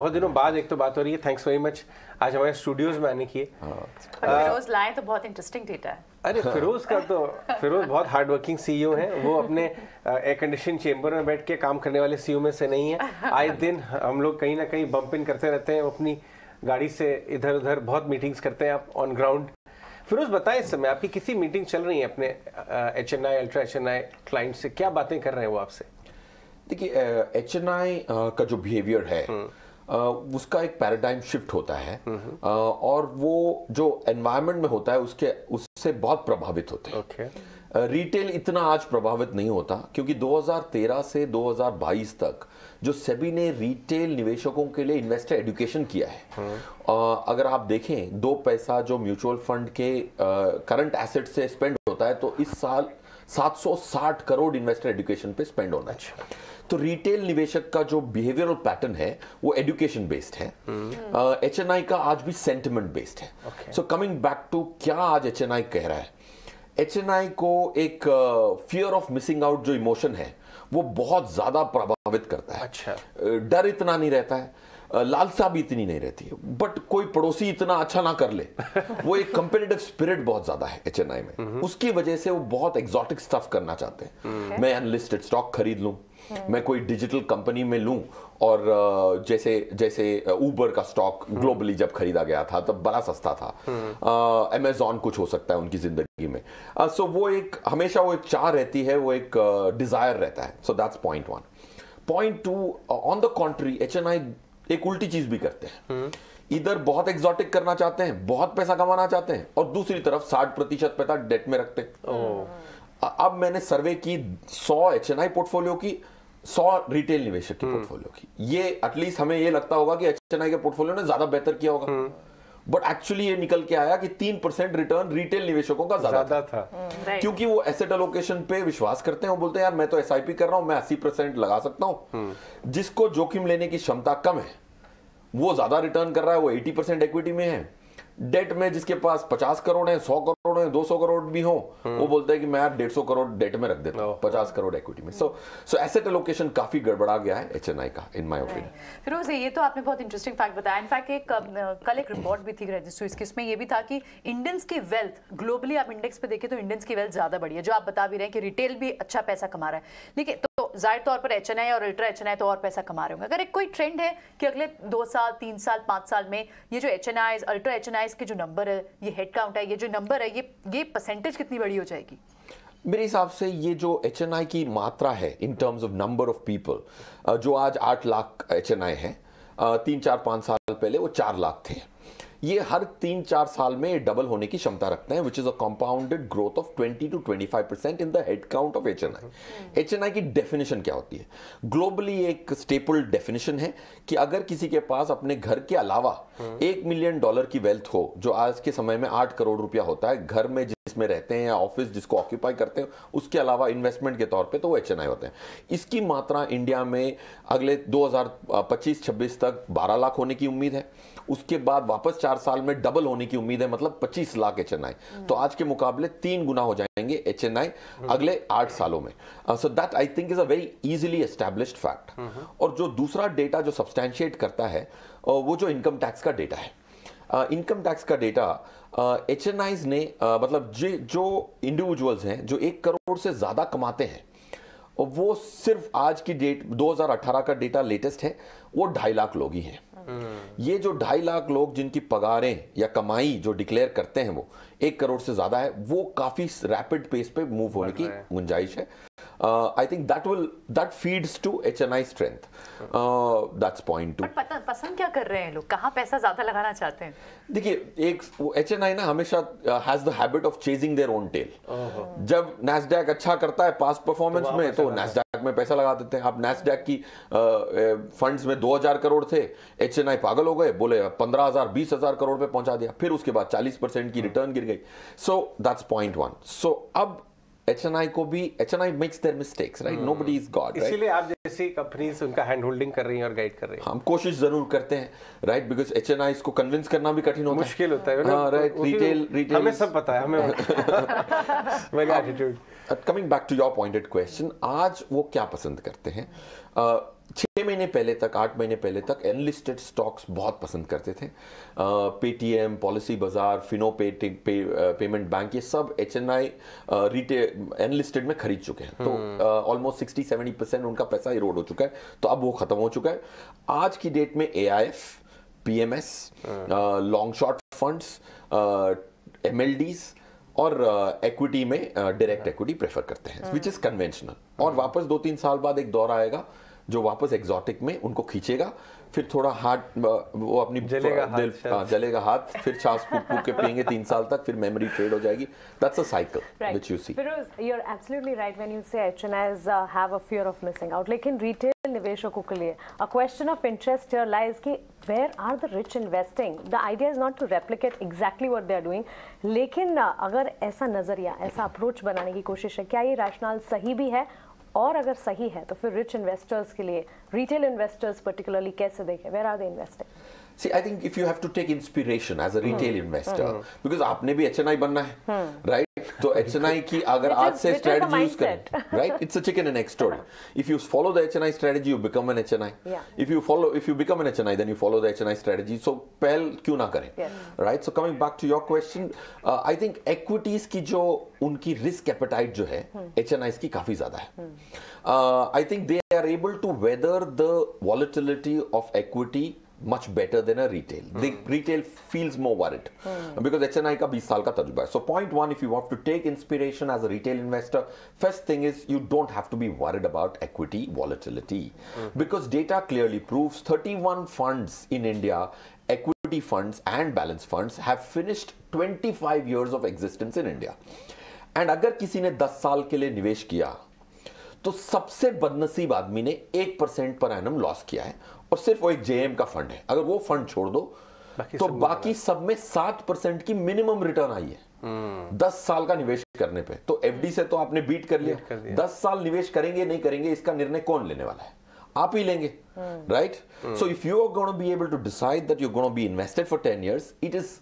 बहुत दिनों बाद एक तो बात हो रही है थैंक्स वेरी मच आज हमारे स्टूडियोज में आने की हाँ। फिरोज लाए तो बहुत इंटरेस्टिंग डेटा है अरे हाँ। फिरोज का तो फिरोज बहुत हार्ड वर्किंग सीईओ है वो अपने एयर कंडीशन चेंबर में बैठ के काम करने वाले सीईओ e में से नहीं है आए दिन हम लोग कहीं ना कहीं बम्प इन करते रहते हैं अपनी गाड़ी से इधर उधर बहुत मीटिंग्स करते हैं आप ऑन ग्राउंड फिरोज बताएं इस समय आपकी किसी मीटिंग चल रही है अपने H N I ultra H N I client से क्या बातें कर रहे हैं वो आपसे देखिए एच एन आई का जो बिहेवियर है हुँ. हम्म। उसका एक पैराडाइम शिफ्ट होता है और वो जो एनवायरमेंट में होता है उसके उससे बहुत प्रभावित होते हैं रिटेल इतना आज प्रभावित नहीं होता क्योंकि 2013 से 2022 तक जो सेबी ने रिटेल निवेशकों के लिए इन्वेस्टर एजुकेशन किया है हम्म। अगर आप देखें दो पैसा जो म्यूचुअल फंड के करंट एसेट से स्पेंड होता है तो इस साल 760 करोड़ इन्वेस्टर एजुकेशन पे स्पेंड होना चाहिए अच्छा। तो रिटेल निवेशक का जो बिहेवियरल पैटर्न है वो एजुकेशन बेस्ड है एच एन आई का आज भी सेंटिमेंट बेस्ड है सो कमिंग बैक टू क्या आज एच एन आई कह रहा है एच एन आई को एक फियर ऑफ मिसिंग आउट जो इमोशन है वो बहुत ज्यादा प्रभावित करता है अच्छा डर इतना नहीं रहता है लालसा भी इतनी नहीं रहती है बट कोई पड़ोसी इतना अच्छा ना कर ले वो एक कंपेटेटिव स्पिरिट बहुत ज्यादा है एच में हम्म। उसकी वजह से वो बहुत एग्जॉटिक स्टफ करना चाहते हैं हम्म। मैं अनलिस्टेड स्टॉक खरीद लूं मैं कोई डिजिटल कंपनी में लूं और जैसे जैसे ऊबर का स्टॉक हम्म। ग्लोबली जब खरीदा गया था तब बड़ा सस्ता था हम्म। अमेजोन कुछ हो सकता है उनकी जिंदगी में सो so वो एक हमेशा वो एक चाह रहती है वो एक डिजायर रहता है so that's point one point two on the contrary H N I एक उल्टी चीज भी करते हैं हम्म। इधर बहुत एक्सोटिक करना चाहते हैं बहुत पैसा कमाना चाहते हैं और दूसरी तरफ साठ प्रतिशत पैसा डेट में रखते हैं अब मैंने सर्वे की सौ एच एन आई पोर्टफोलियो की सौ रिटेल निवेशक की पोर्टफोलियो हम्म। की ये एटलीस्ट हमें ये लगता होगा कि एचएनआई के पोर्टफोलियो ने ज्यादा बेहतर किया होगा बट हम्म। एक्चुअली ये निकल के आया कि तीन परसेंट रिटर्न रिटेल निवेशकों का ज्यादा था, था। हम्म, क्योंकि वो एसेट एलोकेशन पे विश्वास करते हैं वो बोलते हैं यार मैं तो एस कर रहा हूं मैं अस्सी परसेंट लगा सकता हूं जिसको जोखिम लेने की क्षमता कम है वो ज्यादा रिटर्न कर रहा है वो एटी परसेंट इक्विटी में है डेट में जिसके पास पचास करोड़ है सौ करोड़ है दो सौ करोड़ भी हो वो हम्म। बोलता है कि मैं यार डेढ़ सौ करोड़ डेट में रख देता हूँ पचास करोड़ इक्विटी में सो सो एसेट एलोकेशन काफी गड़बड़ा गया है एच का इन माई ओपिनियन फिर ये तो आपने बहुत इंटरेस्टिंग फैक्ट बताया इनफैक्ट एक कल एक रिपोर्ट भी थी रजिस्ट्रीज की इसमें यह भी था कि इंडियंस की वेल्थ ग्लोबली आप इंडेक्स पे देखें तो इंडियंस की वेल्थ ज्यादा बढ़ी है जो आप बता भी रहे हैं कि रिटेल भी अच्छा पैसा कमा रहा है लेकिन जाहिर तौर पर एच एन आई और अल्ट्रा एच एन आई तो और पैसा कमा रहे होंगे अगर एक कोई ट्रेंड है कि अगले दो साल तीन साल पाँच साल में ये जो H N Is ultra H N Is के जो नंबर है ये हेड काउंट है ये जो नंबर है ये ये परसेंटेज कितनी बड़ी हो जाएगी मेरे हिसाब से ये जो एच एन आई की मात्रा है in terms of number of people जो आज आठ लाख एच एन आई है तीन चार पाँच साल पहले वो चार लाख थे ये हर तीन चार साल में डबल होने की क्षमता रखते हैं which is a compounded growth of 20 to 25 percent in the head count of H N I H N I की डेफिनेशन क्या होती है ग्लोबली एक स्टेपल डेफिनेशन है कि अगर किसी के पास अपने घर के अलावा hmm. एक मिलियन डॉलर की वेल्थ हो जो आज के समय में आठ करोड़ रुपया होता है घर में जिसमें रहते हैं या ऑफिस जिसको ऑक्यूपाई करते हैं उसके अलावा इन्वेस्टमेंट के तौर पे तो वो एच होते हैं इसकी मात्रा इंडिया में अगले 2025-26 तक 12 लाख होने की उम्मीद है उसके बाद वापस चार साल में डबल होने की उम्मीद है मतलब 25 लाख एच तो आज के मुकाबले तीन गुना हो जाएंगे एच अगले आठ सालों में so that I think is a very easily establish fact और जो दूसरा डेटा जो सब्सटैंशिएट करता है uh, वो जो इनकम टैक्स का डेटा है इनकम uh, टैक्स का डेटा एच एन आईज ने uh, मतलब जे, जो इंडिविजुअल्स हैं जो एक करोड़ से ज़्यादा कमाते हैं वो सिर्फ आज की डेट 2018 का डेटा लेटेस्ट है वो ढाई लाख लोग ही हैं हम्म। ये जो ढाई लाख लोग जिनकी पगारें या कमाई जो डिक्लेयर करते हैं वो एक करोड़ से ज्यादा है वो काफी रैपिड पेस पे मूव होने की गुंजाइश है I think that will that feeds to H N I strength that's point two पसंद क्या कर रहे हैं लोग कहाँ पैसा ज्यादा लगाना चाहते हैं देखिए एक एच एन आई ना हमेशा has the habit of chasing their own tail जब नेस्डैक अच्छा करता है पास तो परफॉर्मेंस में तो नेस्डैक में पैसा लगा देते हैं आप नेसडेक की फंड्स में 2000 करोड़ थे एच पागल हो गए बोले 15000 20000 करोड़ पे पहुंचा दिया फिर उसके बाद 40 परसेंट की रिटर्न गिर गई so that's point one so अब एच को भी H N I makes their mistakes right nobody is God इसीलिए आप जैसी कंपनीज उनका हैंड होल्डिंग कर रही हैं और गाइड कर रही हैं हम कोशिश जरूर करते हैं right because H N I को कन्विंस करना भी कठिन होता है मुश्किल होता है राइट रिटेल रिटेल हमें सब पता है हमें attitude coming back to your pointed question आज वो क्या पसंद करते हैं uh, छः महीने पहले तक आठ महीने पहले तक अनलिस्टेड स्टॉक्स बहुत पसंद करते थे पेटीएम पॉलिसी बाजार फिनो पे, पेमेंट बैंक ये सब H N I retail unlisted में खरीद चुके हैं तो ऑलमोस्ट सिक्सटी सेवेंटी परसेंट उनका पैसा इरोड हो चुका है तो अब वो खत्म हो चुका है आज की डेट में A I F P M S long short funds M L Ds और इक्विटी uh, में डायरेक्ट इक्विटी प्रेफर करते हैं विच इज कन्वेंशनल और वापस दो तीन साल बाद एक दौर आएगा जो वापस एक्सोटिक में उनको खींचेगा फिर थोड़ा हार्ट वो अपनी जलेगा हाथ, दिल, आ, हाँ, जलेगा हाथ फिर छास फूक फूक के पियेंगे तीन साल तक फिर मेमोरी फेड हो जाएगी that's a cycle which you see Firoz you are absolutely right when you say HNIs have a fear of missing out लेकिन रिटेल निवेशकों के लिए a question of interest lies कि where are the rich investing the idea is not to replicate exactly what they are doing लेकिन uh, अगर ऐसा नज़रिया ऐसा अप्रोच बनाने की कोशिश है क्या ये रैशनल सही भी है और अगर सही है तो फिर रिच इन्वेस्टर्स के लिए रिटेल इन्वेस्टर्स पर्टिकुलरली कैसे देखें where are the investing See, I think if you have to take inspiration as a hmm. retail hmm. investor, hmm. because आपने भी HNI banna hai, hmm. right? तो H N I की अगर आज से strategy use करें right it's a chicken and egg story if you follow the H N I strategy you become an H N I if you follow if you become an H N I then you follow the H N I strategy so पहल क्यों ना करें right so coming back to your question I think equities की जो उनकी risk appetite जो है H N I की काफी ज्यादा है I think they are able to weather the volatility of equity much better than a retail. Mm. The retail feels more worried mm. because HNI ka 20 saal ka tajriba hai. So point one, if you want to take inspiration as a retail investor, first thing is you don't have to be worried about equity volatility mm. because data clearly proves 31 funds in India equity funds and balance funds have finished 25 years of existence in India. And अगर किसी ने 10 साल के लिए निवेश किया तो सबसे बदनसीब आदमी ने एक परसेंट पर एनम लॉस किया है और सिर्फ वो एक जेएम का फंड है अगर वो फंड छोड़ दो बाकी तो बाकी सब में सात परसेंट की मिनिमम रिटर्न आई है हम्म। दस साल का निवेश करने पे तो एफडी से तो आपने बीट कर लिया, बीट कर लिया। दस साल निवेश करेंगे नहीं करेंगे इसका निर्णय कौन लेने वाला है आप ही लेंगे right so if you are gonna be able to decide that you gonna be invested for ten years it is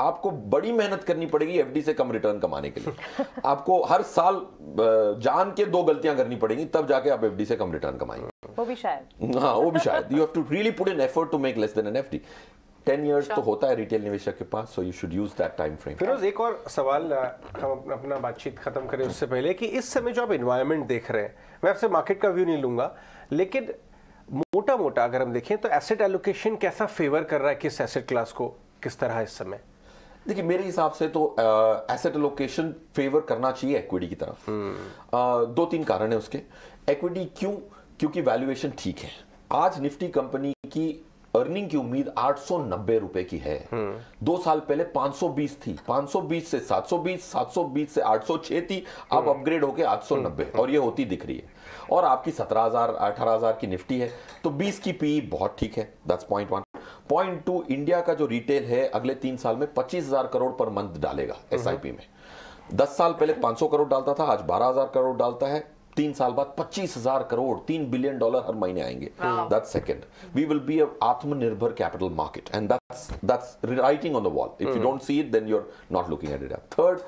आपको बड़ी मेहनत करनी पड़ेगी एफडी से कम रिटर्न कमाने के लिए आपको हर साल जान के दो गलतियां करनी पड़ेगी तब जाके आप एफडी से कम रिटर्न कमाएंगे वो भी शायद हाँ वो भी शायद you have to really put in effort to make less than an FD ten years तो होता है रिटेल निवेशक के पास so you should use that time frame Firoz एक और सवाल हम अपना बातचीत खत्म करें उससे पहले कि इस समय जो आप इन्वायरमेंट देख रहे हैं मैं आपसे मार्केट का व्यू नहीं लूंगा लेकिन मोटा मोटा अगर हम देखें तो एसेट एलोकेशन कैसा फेवर कर रहा है किस एसेट क्लास को किस तरह इस समय देखिए मेरे हिसाब से तो एसेट एलोकेशन फेवर करना चाहिए एक्विटी की तरफ हम्म। दो तीन कारण है उसके एक्विटी क्यों क्योंकि वैल्यूएशन ठीक है आज निफ्टी कंपनी की अर्निंग की उम्मीद आठ सौ नब्बे रुपए की है हम्म। दो साल पहले 520 थी 520 से 720 720 से 806 थी अब अपग्रेड हम्म। होके 890 और ये होती दिख रही है और आपकी सत्रह हजार अठारह हजार की निफ्टी है तो बीस की पी e बहुत ठीक है दस point one point two India का जो रिटेल है अगले तीन साल में पच्चीस हजार करोड़ पर मंथ डालेगा एस हम्म। में दस साल पहले सौ करोड़ डालता था आज हजार करोड़ डालता है तीन साल बाद पच्चीस हजार करोड़ तीन बिलियन डॉलर हर महीने आएंगे that's second we will be आत्मनिर्भर capital market and that's that's writing on the wall if you don't see it then you are not looking at it third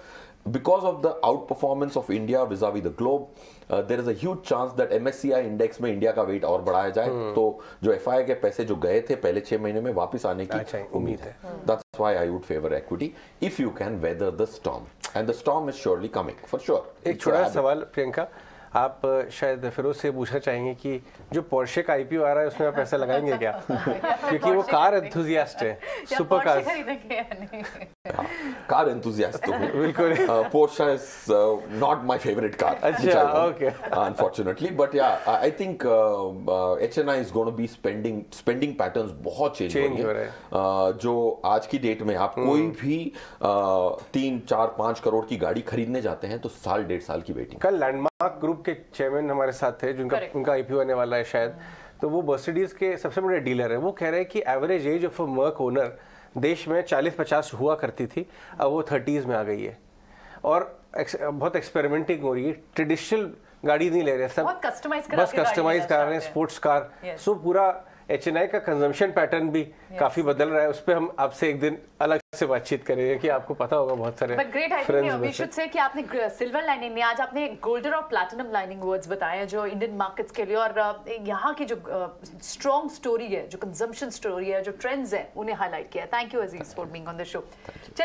because of the outperformance of India vis-a-vis the globe, uh, there is a huge chance that MSCI index में India का weight और बढ़ाया जाए hmm. तो जो F के पैसे जो गए थे पहले छह महीने में वापस आने की उम्मीद है that's why I would favour equity if you can weather the storm and the storm is surely coming for sure एक छोटा सवाल प्रियंका आप शायद फिरोज से पूछना चाहेंगे कि जो पोर्शे का आईपीओ आ रहा है उसमें आप पैसा लगाएंगे हाँ, क्या क्योंकि वो कार एंथुजियास्ट है सुपर कार कार एंथुजियास्ट तो बिल्कुल Porsche is not my favourite car अच्छा okay unfortunately but yeah I think HNI is going to be spending spending patterns बहुत चेंज हो होंगे uh, जो आज की डेट में आप कोई हम्म। भी uh, तीन चार पांच करोड़ की गाड़ी खरीदने जाते हैं तो साल डेढ़ साल की वेटिंग कल लैंडमार्क ग्रुप के चेयरमैन हमारे साथ थे जिनका उनका आई आने वाला है शायद तो वो बर्सिडीज के सबसे बड़े डीलर है वो कह रहे हैं कि average age of a Merc owner देश में 40-50 हुआ करती थी अब वो थर्टीज़ में आ गई है और बहुत एक्सपेरिमेंटिंग हो रही है ट्रेडिशनल गाड़ी नहीं ले रहे सब बस कस्टमाइज करा रहे हैं स्पोर्ट्स कार सो पूरा एच का कंजम्पशन पैटर्न भी yes. काफी बदल रहा है उस पर हम आपसे एक दिन अलग से बातचीत करेंगे कि आपको पता होगा बहुत सारे ग्रेट से कि आपने सिल्वर लाइनिंग में आज आपने गोल्डन और प्लैटिनम लाइनिंग वर्ड्स बताए जो इंडियन मार्केट्स के लिए और यहाँ की जो स्ट्रॉन्ग स्टोरी है जो कंजम्पशन स्टोरी है जो ट्रेंड्स है उन्हें हाईलाइट किया thank you Aziz for being on the show